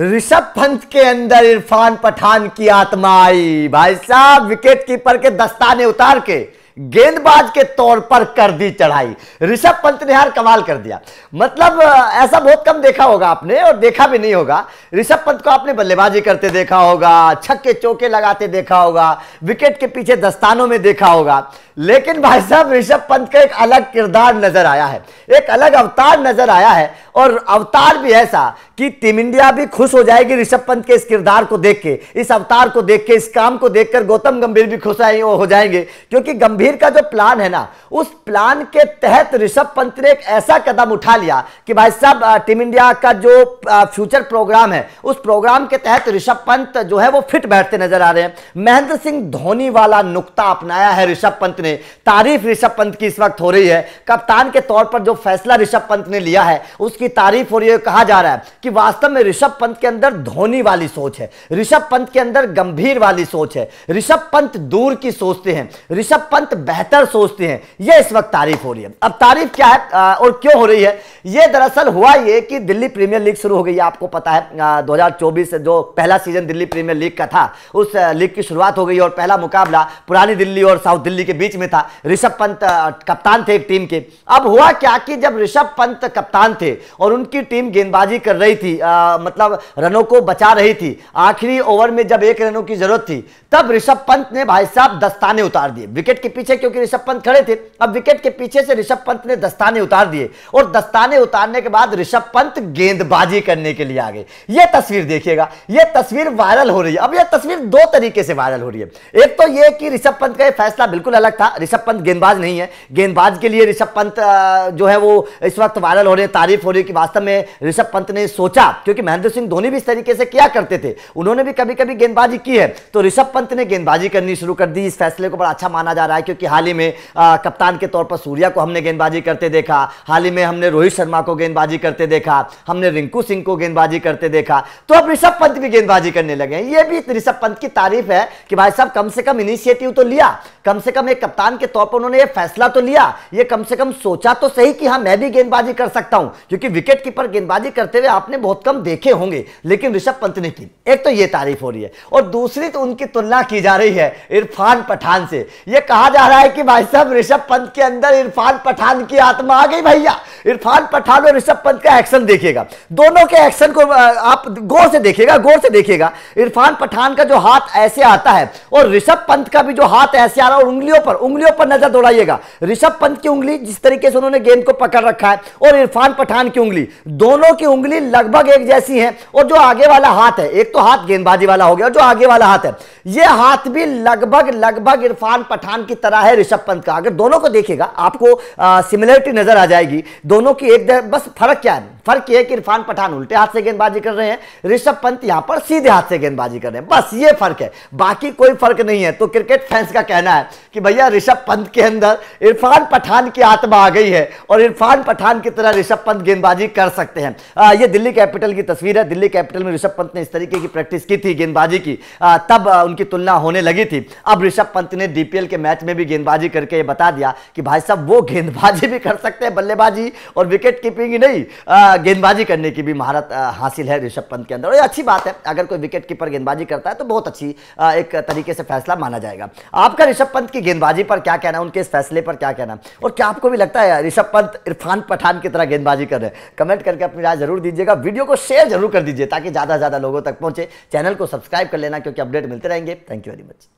ऋषभ पंत के अंदर इरफान पठान की आत्मा आई भाई साहब विकेट कीपर के दस्ताने उतार के गेंदबाज के तौर पर कर दी चढ़ाई ऋषभ पंत ने हार कमाल कर दिया मतलब ऐसा बहुत कम देखा होगा आपने और देखा भी नहीं होगा ऋषभ पंत को आपने बल्लेबाजी करते देखा होगा छक्के चौके लगाते देखा होगा विकेट के पीछे दस्तानों में देखा होगा लेकिन भाई साहब ऋषभ पंत का एक अलग किरदार नजर आया है एक अलग अवतार नजर आया है और अवतार भी ऐसा कि टीम इंडिया भी खुश हो जाएगी ऋषभ पंत के इस किरदार को देख के इस अवतार को देख के इस काम को देखकर गौतम गंभीर भी खुश हो जाएंगे क्योंकि गंभीर का जो प्लान है ना उस प्लान के तहत ऋषभ पंत ने एक ऐसा कदम उठा लिया कि भाई साहब टीम इंडिया का जो फ्यूचर प्रोग्राम है उस प्रोग्राम के तहत ऋषभ पंत जो है वो फिट बैठते नजर आ रहे हैं महेंद्र सिंह धोनी वाला नुकता अपनाया है ऋषभ पंत ने तारीफ ऋषभ पंत की इस वक्त हो रही है कप्तान के तौर पर जो फैसला ऋषभ पंत ने लिया है उसकी की तारीफ हो रही है कहा जा रहा है कि वास्तव में ऋषभ पंत के अंदर धोनी वाली सोच है ऋषभ पंत के अंदर गंभीर वाली सोच है ऋषभ पंत दूर की सोचते हैं ऋषभ पंत बेहतर सोचते हैं यह इस वक्त तारीफ हो रही है अब तारीफ क्या है और क्यों हो रही है यह दरअसल हुआ यह कि दिल्ली प्रीमियर लीग शुरू हो गई आपको पता है दो जो पहला सीजन दिल्ली प्रीमियर लीग का था उस लीग की शुरुआत हो गई और पहला मुकाबला पुरानी दिल्ली और साउथ दिल्ली के बीच में था ऋषभ पंत कप्तान थे एक टीम के अब हुआ क्या कि जब ऋषभ पंत कप्तान थे और उनकी टीम गेंदबाजी कर रही थी आ, मतलब रनों को बचा रही थी आखिरी ओवर में जब एक रनों की जरूरत थी तब ऋषभ पंत ने भाई साहब दस्ताने उतार दिए विकेट के पीछे क्योंकि ऋषभ पंत खड़े थे अब विकेट के पीछे से ऋषभ पंत ने दस्ताने उतार दिए और दस्ताने उतारने के बाद ऋषभ पंत गेंदबाजी करने के लिए आ गए यह तस्वीर देखिएगा यह तस्वीर वायरल हो रही है अब यह तस्वीर दो तरीके से वायरल हो रही है एक तो यह कि ऋषभ पंत का फैसला बिल्कुल अलग था ऋषभ पंत गेंदबाज नहीं है गेंदबाज के लिए ऋषभ पंत जो है वो इस वक्त वायरल हो रहे हैं तारीफ हो रही कि वास्तव में ऋषभ पंत ने सोचा क्योंकि महेंद्र सिंह धोनी भी इस तरीके से किया करते थे उन्होंने भी कभी कभी गेंदबाजी की है तो ऋषभ पंत ने गेंदबाजी करनी शुरू कर दी इस फैसले को बड़ा अच्छा माना जा रहा है क्योंकि हाल ही में आ, कप्तान के तौर पर सूर्या को हमने गेंदबाजी करते देखा हाल ही में हमने रोहित शर्मा को गेंदबाजी करते देखा हमने रिंकू सिंह को गेंदबाजी करते देखा तो अब ऋषभ पंत भी गेंदबाजी करने लगे ये भी ऋषभ पंत की तारीफ है कि भाई साहब कम से कम इनिशिएटिव तो लिया कम से कम एक कप्तान के तौर पर उन्होंने ये फैसला तो लिया ये कम से कम सोचा तो सही कि हाँ मैं भी गेंदबाजी कर सकता हूं क्योंकि विकेट कीपर गेंदबाजी करते हुए आपने बहुत कम देखे होंगे लेकिन ऋषभ पंत ने की एक तो ये तारीफ हो रही है और दूसरी तो उनकी तुलना की जा रही है इरफान पठान से यह कहा जा रहा है कि भाई साहब ऋषभ पंत के अंदर इरफान पठान की आत्मा आ गई भैया इरफान पठान और ऋषभ पंत का एक्शन देखिएगा दोनों के एक्शन को आप गौर से देखिएगा गौर से देखिएगा इरफान पठान का जो हाथ ऐसे आता है और ऋषभ पंत का भी जो हाथ ऐसे आ रहा है उंगलियों पर उंगलियों पर नजर दौड़ाइएगा ऋषभ पंत की उंगली जिस तरीके से उन्होंने गेंद को पकड़ रखा है और इरफान पठान की उंगली दोनों की उंगली लगभग एक जैसी है और जो आगे वाला हाथ है एक तो हाथ गेंदबाजी वाला हो गया और जो आगे वाला हाथ है ये हाथ भी लगभग लगभग इरफान पठान की तरह है ऋषभ पंत का अगर दोनों को देखेगा आपको सिमिलरिटी नजर आ जाएगी दोनों की एक बस फर्क क्या है फर्क यह कि इरफान पठान उल्टे हाथ से गेंदबाजी कर रहे हैं ऋषभ पंत यहां पर सीधे हाथ से गेंदबाजी कर रहे हैं बस ये फर्क है बाकी कोई फर्क नहीं है तो क्रिकेट फैंस का कहना है कि भैया ऋषभ पंत के अंदर इरफान पठान की आत्मा आ गई है और इरफान पठान की तरह ऋषभ पंत गेंदबाजी कर सकते हैं यह दिल्ली कैपिटल की तस्वीर है दिल्ली कैपिटल में ऋषभ पंत ने इस तरीके की प्रैक्टिस की थी गेंदबाजी की तब उनकी तुलना होने लगी थी अब ऋषभ पंत ने डीपीएल के मैच में भी गेंदबाजी करके बता दिया कि भाई साहब वो गेंदबाजी भी कर सकते हैं बल्लेबाजी और विकेट कीपिंग ही नहीं गेंदबाजी करने की भी महारत हासिल है ऋषभ पंत के अंदर और ये अच्छी बात है अगर कोई विकेट कीपर गेंदबाजी करता है तो बहुत अच्छी एक तरीके से फैसला माना जाएगा आपका ऋषभ पंत की गेंदबाजी पर क्या कहना है उनके इस फैसले पर क्या कहना है और क्या आपको भी लगता है ऋषभ पंत इरफान पठान की तरह गेंदबाजी कर रहे हैं कमेंट करके अपनी राय जरूर दीजिएगा वीडियो को शेयर जरूर कर दीजिए ताकि ज़्यादा से ज़्यादा लोगों तक पहुँचे चैनल को सब्सक्राइब कर लेना क्योंकि अपडेट मिलते रहेंगे थैंक यू वेरी मच